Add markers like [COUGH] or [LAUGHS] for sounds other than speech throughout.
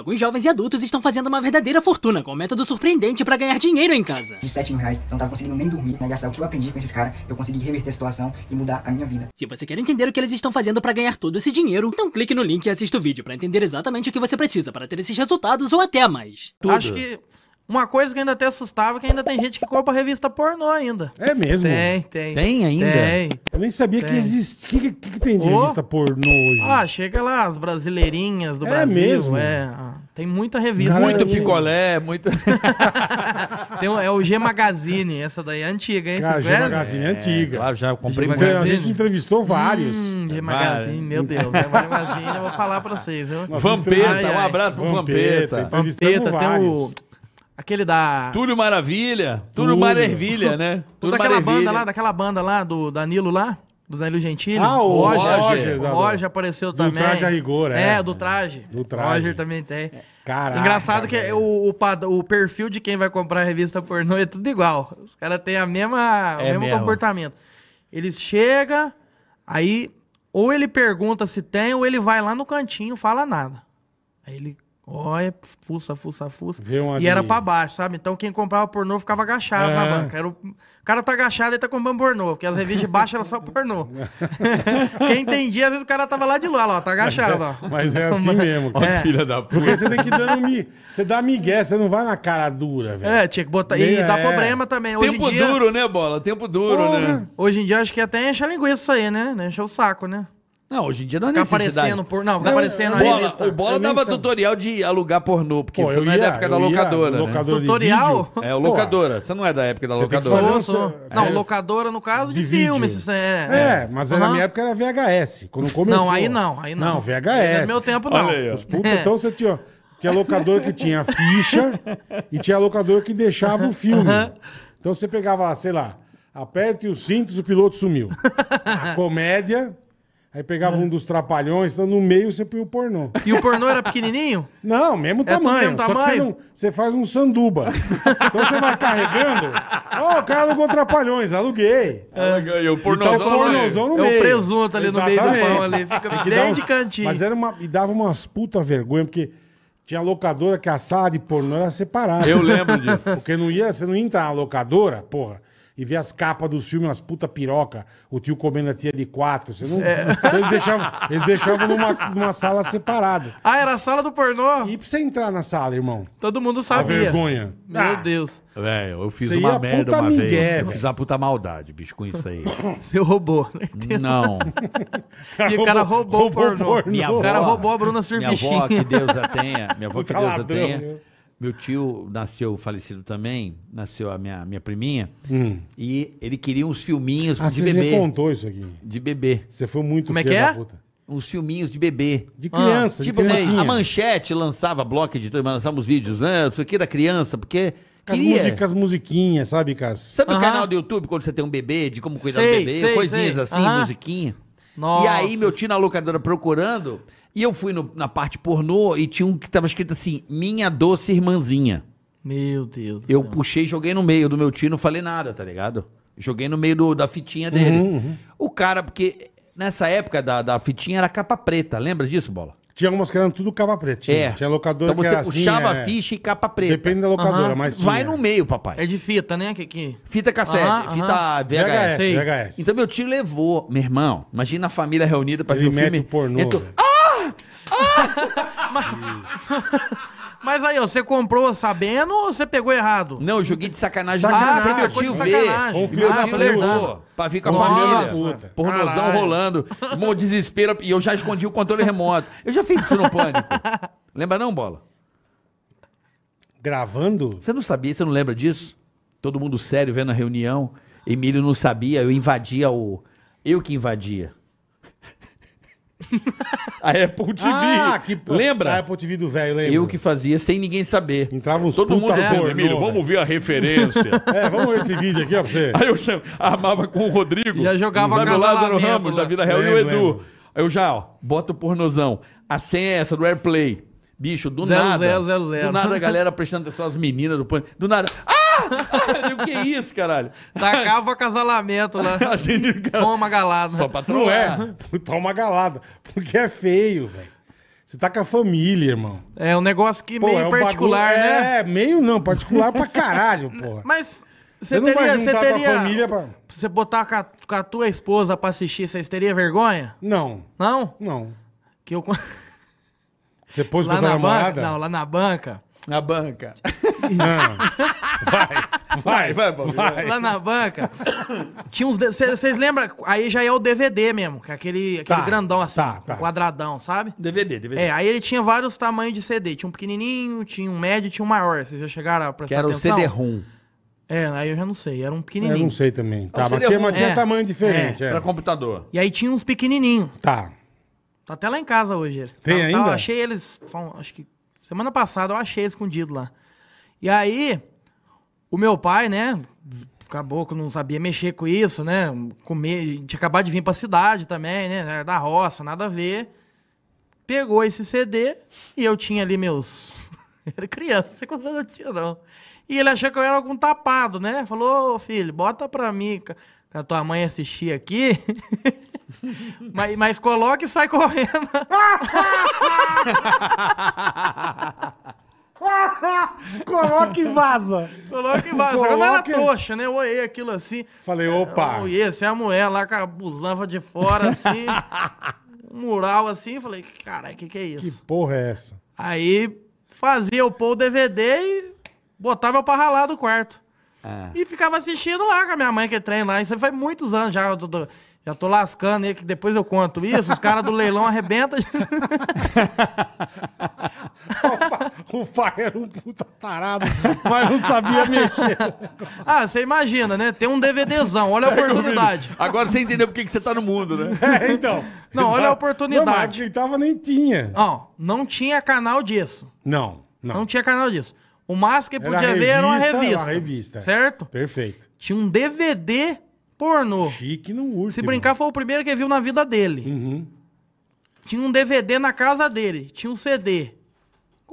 alguns jovens e adultos estão fazendo uma verdadeira fortuna com um método surpreendente para ganhar dinheiro em casa. De 7 mil reais, não tava conseguindo nem dormir, né? Gastar o que eu aprendi com esses caras, eu consegui reverter a situação e mudar a minha vida. Se você quer entender o que eles estão fazendo para ganhar todo esse dinheiro, então clique no link e assista o vídeo para entender exatamente o que você precisa para ter esses resultados ou até mais. Tudo. Acho que uma coisa que ainda até assustava que ainda tem gente que compra revista pornô ainda. É mesmo? Tem, tem. Tem ainda? Tem. Eu nem sabia tem. que existia. O que, que, que, tem de oh. revista pornô hoje? Ah, chega lá, as brasileirinhas do é Brasil. É mesmo? É. Tem muita revista. Cara, muito picolé, muito... [LAUGHS] tem, é o G Magazine, essa daí é antiga, hein? Cara, G Magazine é, é antiga. Claro, já comprei Magazine. A gente entrevistou vários. Hum, G Magazine, meu Deus. Né? G Magazine, eu vou falar pra vocês. Viu? Vampeta, ai, ai. um abraço pro Vampeta. Vampeta, Vampeta tem o... Aquele da. Túlio Maravilha. Túlio, Túlio Maravilha, né? [LAUGHS] Túlio daquela Maravilha. banda lá, daquela banda lá, do Danilo lá. Do Danilo Gentili. Ah, o Roger. Roger, o Roger apareceu do também. Do traje a rigor, é. É, do traje. Do traje. Roger também tem. Caraca. Engraçado que o, o, o, perfil de quem vai comprar a revista pornô é tudo igual. Os caras têm a mesma, é o mesmo, mesmo comportamento. Eles chegam, aí ou ele pergunta se tem, ou ele vai lá no cantinho, fala nada. Aí ele Olha, fuça, fuça, fuça. E era pra baixo, sabe? Então quem comprava pornô ficava agachado é. na banca. Era o... o... cara tá agachado e tá comprando pornô, porque as revistas de baixo só pornô. [LAUGHS] quem entendia, às vezes o cara tava lá de lá, ó tá agachado. Mas é, mas é assim [LAUGHS] mesmo. é. filha da puta. Porque você tem que dando mi... Você dá migué, você não vai na cara dura, velho. É, tinha que botar. E é. dá problema também. Hoje tempo dia... duro, né, bola? Tempo duro, Porra. né? Hoje em dia acho que até enche a linguiça aí, né? Enche o saco, né? Não, hoje em dia não é ficar aparecendo por. Não, ficar aparecendo aí. Bola, o Bola é dava tutorial de alugar pornô, porque Pô, você não ia, é da época da locadora. Ia, né? tutorial? É, o locadora. Pô, você não é da época da locadora. Sou, sou. Não, é. locadora no caso de, de filme. É-, é. é, mas uhum. na minha época era VHS. Quando começou. Não, aí não, aí não. Não, VHS. Aí no meu tempo não. aí, Os [LAUGHS] putos, então você tinha. Tinha locador que tinha ficha e tinha locador que deixava o filme. Então você pegava, sei lá, aperte os cintos, o piloto sumiu. A comédia. Aí pegava um dos trapalhões, então no meio você põe o pornô. E o pornô era pequenininho? Não, mesmo É tamanho. mesmo só que você, não, você faz um sanduba. então você vai carregando. Ó, o cara alugou trapalhões, aluguei. É e o pornôzão, Então, o pornôzão no É meio. o presunto ali no meio do pão ali. Fica E dava- bem de cantinho. Mas era uma, e dava umas puta vergonha, porque tinha locadora que a sala de pornô era separada. Eu lembro disso. Porque não ia, você não ia entrar na locadora, porra e ver as capas dos filmes, umas puta piroca, o tio comendo a tia de quatro. Você não, é. Eles deixavam, eles deixavam numa, numa sala separada. Ah, era a sala do pornô? E pra você entrar na sala, irmão? Todo mundo sabia. A vergonha. Meu ah. Deus. Velho, eu fiz você uma merda uma migué, vez. Véio. Eu fiz uma puta maldade, bicho, com isso aí. Você [COUGHS] roubou, né? Não. [LAUGHS] e o cara roubou, roubou o pornô. pornô. Minha avó, o cara roubou a Bruna Surfichinha. Minha avó, que Deus a tenha. Minha avó, que Deus a tenha né? Meu tio nasceu falecido também, nasceu a minha, minha priminha, hum. e ele queria uns filminhos ah, de bebê. Você contou isso aqui. De bebê. Você foi muito Como é que é? Uns filminhos de bebê. De criança, ah, de Tipo, de assim, a manchete lançava bloco de mas lançava vídeos, né? Isso aqui da criança, porque. as, músicas musiquinhas, sabe, Cas? Sabe o canal do YouTube quando você tem um bebê, de como cuidar sei, do bebê? Sei, coisinhas sei. assim, uhum. musiquinha. Nossa. E aí, meu tio na locadora procurando, e eu fui no- na parte pornô e tinha um que tava escrito assim, minha doce irmãzinha. Meu Deus. do Eu céu. puxei e joguei no meio do meu tio, não falei nada, tá ligado? Joguei no meio do- da fitinha uhum, dele. Uhum, uhum. O cara, porque nessa época da, da fitinha era capa preta, lembra disso, Bola? Tinha algumas que eram tudo capa preta. Tinha, é. tinha locadora então que você era assim. puxava é, a ficha e capa preta. Depende da locadora, Aham. mas tinha. Vai no meio, papai. É de fita, né? Que, que... Fita cassete, Aham, fita aham. VHS. VHS, VHS. Então meu tio levou, meu irmão. Imagina a família reunida pra Ele ver o mete filme. o pornô, Entrou, ah! [LAUGHS] mas, mas aí, ó, você comprou sabendo ou você pegou errado? Não, eu joguei de sacanagem. Ah, Sacanagem. meu tio ver. Meu tio levou pra vir com a Nossa. família. Pornozão rolando. meu desespero. E eu já escondi o controle remoto. Eu já fiz isso no pânico. Lembra não, Bola? Gravando? Você não sabia? Você não lembra disso? Todo mundo sério vendo a reunião. Emílio não sabia. Eu invadia o... Eu que invadia. [LAUGHS] A Apple TV. Ah, que po- Lembra? A Apple TV do velho, lembra? Eu que fazia sem ninguém saber. Entrava uns Todo mundo, é, pornô, Emílio, vamos ver a referência. [LAUGHS] É, vamos ver esse vídeo aqui, ó, pra você. Aí eu chamo- armava com o Rodrigo. Já jogava sabe, o Lázaro Ramos, lá. da Vida Real, e o Edu. Aí eu já, ó, bota o pornozão. A senha é essa do AirPlay. Bicho, do Zero, nada. zero, zero, zero. Do nada a galera prestando atenção às meninas do pânico. Do nada. Ah! [LAUGHS] o que é isso, caralho? Tacava tá acasalamento lá. [LAUGHS] gente... Toma galada. Só pra Não é, [LAUGHS] toma galada. Porque é feio, velho. Você tá com a família, irmão. É um negócio que pô, meio é um particular, bagulho, né? É, meio não, particular pra caralho, porra. Mas você teria. Você teria. Família pra... Você botar com a, com a, tua esposa pra assistir, vocês teria vergonha? Não. Não? Não. Que eu. Você pôs lá com a namorada? Banca, não, lá na banca. Na banca. Vai, vai, vai, vai. Lá na banca. Tinha uns. Vocês lembram? Aí já é o DVD mesmo, que é aquele, aquele Tá, grandão assim, tá, tá. quadradão, sabe? DVD, DVD. É, aí ele tinha vários tamanhos de CD. Tinha um pequenininho, tinha um médio e tinha um maior. Vocês já chegaram pra prestar Que era o CD-ROM. É, aí eu já não sei. Era um é, Eu pequenininho. não sei também. Tá, mas tinha, mas tinha É. tamanho diferente. é. é. Pra computador. E aí tinha uns pequenininhos. Tá. Tá até lá em casa hoje. Tem Tá- tá, ainda? eu achei eles, acho que semana passada eu achei escondido lá. E aí, o meu pai, né? acabou que não sabia mexer com isso, né? Comer, tinha acabado de vir pra cidade também, né? Era da roça, nada a ver. Pegou esse CD e eu tinha ali meus. [LAUGHS] era criança, não sei quantos anos eu tinha, não. E ele achou que eu era algum tapado, né? Falou, filho, bota pra mim, que a tua mãe assistir aqui. [LAUGHS] mas, mas coloca e sai correndo. [LAUGHS] Coloca e vaza. Coloca e vaza. Coloca... Agora na trouxa, né? Eu olhei aquilo assim. Falei, opa. Eu olhei assim, a mulher lá com a busanfa de fora, assim. [LAUGHS] um mural assim. Falei, caralho, o que, que é isso? Que porra é essa? Aí fazia o pôr o DVD e botava pra ralar do quarto. Ah. E ficava assistindo lá com a minha mãe que é treina lá. Isso faz muitos anos já. Eu tô, tô, já tô lascando aí, que depois eu conto isso. Os caras do leilão arrebentam. [LAUGHS] [LAUGHS] O pai era um puta tarado, mas não sabia mexer. [LAUGHS] Ah, você imagina, né? Tem um DVDzão, olha a é, oportunidade. Agora você entendeu por que você tá no mundo, né? [LAUGHS] É, então. Não, olha a Não, mas oportunidade. quem tava nem tinha. Não, não tinha canal disso. Não, não. Não, tinha canal disso. O máximo que Era podia ver era uma revista, Era uma revista. Certo? Perfeito. Tinha um DVD pornô. Chique no último. Se brincar, foi o primeiro que viu na vida dele. Uhum. Tinha um DVD na casa dele. Tinha um CD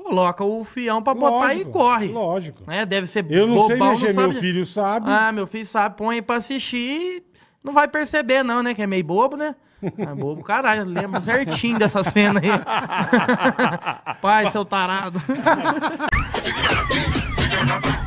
coloca o fião pra lógico, botar e corre. Lógico. Né? Deve ser Eu não sei mexer, não sabe... meu filho sabe. Ah, meu filho sabe, põe pra assistir não vai perceber não, né? Que é meio bobo, né? É bobo, caralho, lembra certinho dessa cena aí. [LAUGHS] Pai, seu tarado. [LAUGHS]